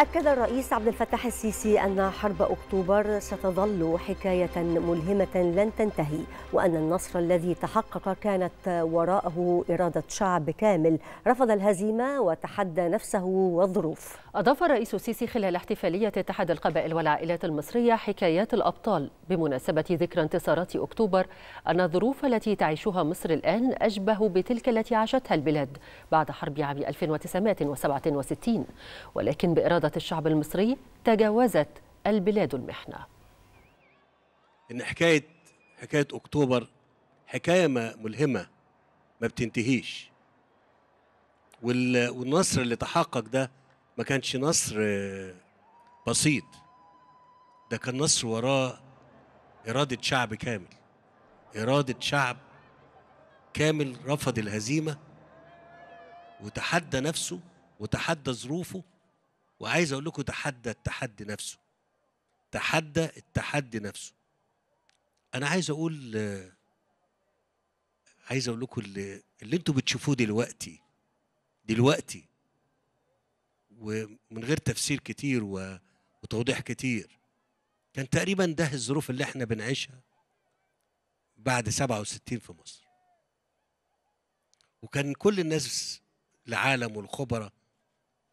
أكد الرئيس عبد الفتاح السيسي أن حرب أكتوبر ستظل حكاية ملهمة لن تنتهي وأن النصر الذي تحقق كانت وراءه إرادة شعب كامل رفض الهزيمة وتحدى نفسه والظروف أضاف الرئيس السيسي خلال احتفالية اتحاد القبائل والعائلات المصرية حكايات الأبطال بمناسبة ذكرى انتصارات أكتوبر أن الظروف التي تعيشها مصر الآن أشبه بتلك التي عاشتها البلاد بعد حرب عام 1967 ولكن بإرادة الشعب المصري تجاوزت البلاد المحنة إن حكاية حكاية أكتوبر حكاية ملهمة ما بتنتهيش والنصر اللي تحقق ده ما كانش نصر آه، بسيط ده كان نصر وراه إرادة شعب كامل إرادة شعب كامل رفض الهزيمة وتحدى نفسه وتحدى ظروفه وعايز اقول لكم تحدى التحدي نفسه تحدى التحدي نفسه انا عايز اقول عايز اقول لكم اللي, اللي انتوا بتشوفوه دلوقتي دلوقتي ومن غير تفسير كتير وتوضيح كتير كان تقريبا ده الظروف اللي احنا بنعيشها بعد 67 في مصر وكان كل الناس العالم والخبراء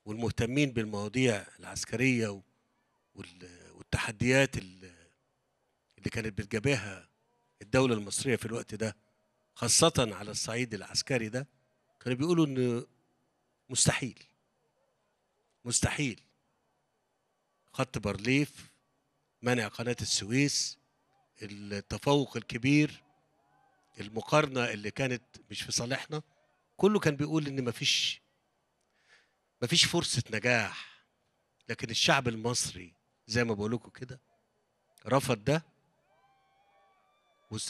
والمهتمين بالمواضيع العسكرية والتحديات اللي كانت بتجابها الدولة المصرية في الوقت ده خاصة على الصعيد العسكري ده كانوا بيقولوا إن مستحيل مستحيل خط بارليف منع قناة السويس التفوق الكبير المقارنة اللي كانت مش في صالحنا كله كان بيقول إن مفيش مفيش فرصة نجاح لكن الشعب المصري زي ما بقول لكم كده رفض ده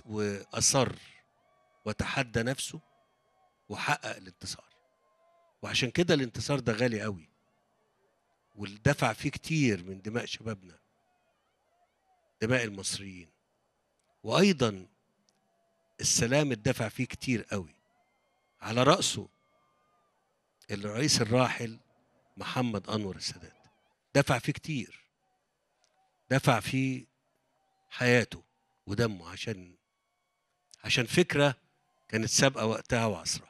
وأصر وتحدى نفسه وحقق الانتصار وعشان كده الانتصار ده غالي قوي والدفع فيه كتير من دماء شبابنا دماء المصريين وايضا السلام الدفع فيه كتير قوي على راسه الرئيس الراحل محمد أنور السادات دفع فيه كتير دفع فيه حياته ودمه عشان عشان فكرة كانت سابقة وقتها وعصرها